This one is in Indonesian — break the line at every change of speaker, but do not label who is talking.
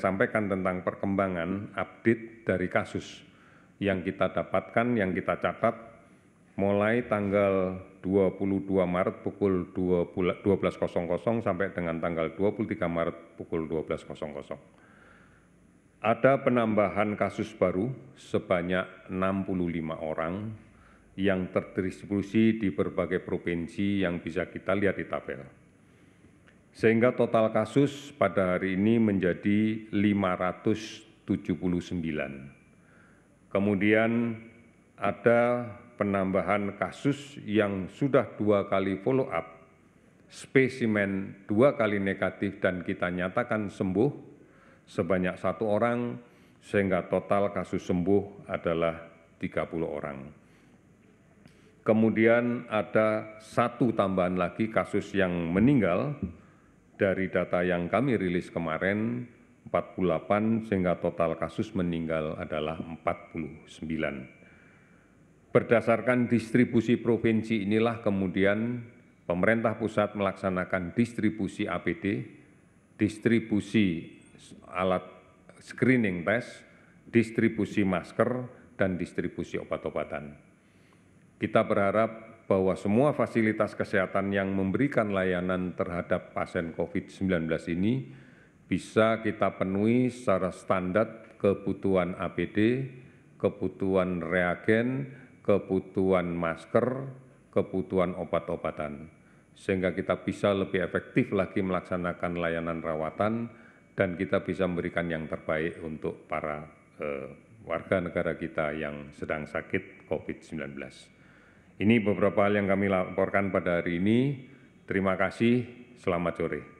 sampaikan tentang perkembangan update dari kasus yang kita dapatkan, yang kita catat mulai tanggal 22 Maret pukul 12.00 sampai dengan tanggal 23 Maret pukul 12.00. Ada penambahan kasus baru sebanyak 65 orang yang terdistribusi di berbagai provinsi yang bisa kita lihat di tabel sehingga total kasus pada hari ini menjadi 579. kemudian ada penambahan kasus yang sudah dua kali follow up spesimen dua kali negatif dan kita nyatakan sembuh sebanyak satu orang sehingga total kasus sembuh adalah 30 orang. Kemudian ada satu tambahan lagi kasus yang meninggal dari data yang kami rilis kemarin 48 sehingga total kasus meninggal adalah 49. Berdasarkan distribusi provinsi inilah kemudian pemerintah pusat melaksanakan distribusi APD, distribusi alat screening test, distribusi masker, dan distribusi obat-obatan. Kita berharap bahwa semua fasilitas kesehatan yang memberikan layanan terhadap pasien covid 19 ini bisa kita penuhi secara standar kebutuhan apd kebutuhan reagen kebutuhan masker kebutuhan obat-obatan sehingga kita bisa lebih efektif lagi melaksanakan layanan rawatan dan kita bisa memberikan yang terbaik untuk para eh, warga negara kita yang sedang sakit COVID-19 ini beberapa hal yang kami laporkan pada hari ini terima kasih selamat sore